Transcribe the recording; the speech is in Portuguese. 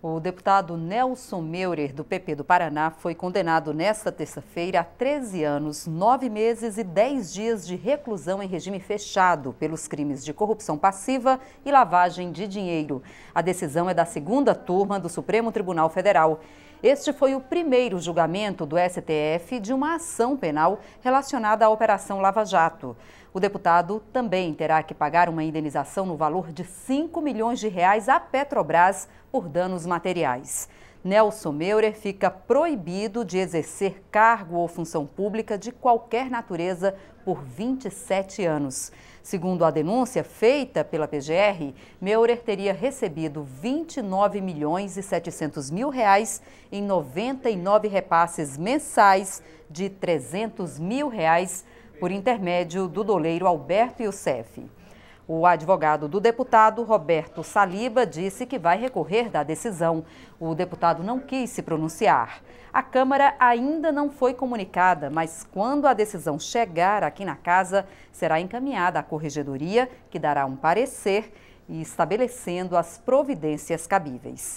O deputado Nelson Meurer, do PP do Paraná, foi condenado nesta terça-feira a 13 anos, 9 meses e 10 dias de reclusão em regime fechado pelos crimes de corrupção passiva e lavagem de dinheiro. A decisão é da segunda turma do Supremo Tribunal Federal. Este foi o primeiro julgamento do STF de uma ação penal relacionada à Operação Lava Jato. O deputado também terá que pagar uma indenização no valor de 5 milhões de reais à Petrobras por danos materiais. Nelson Meurer fica proibido de exercer cargo ou função pública de qualquer natureza por 27 anos. Segundo a denúncia feita pela PGR, Meurer teria recebido 29 milhões e 700 mil reais em 99 repasses mensais de 300 mil reais por intermédio do doleiro Alberto Youssef. O advogado do deputado, Roberto Saliba, disse que vai recorrer da decisão. O deputado não quis se pronunciar. A Câmara ainda não foi comunicada, mas quando a decisão chegar aqui na casa, será encaminhada à Corregedoria, que dará um parecer estabelecendo as providências cabíveis.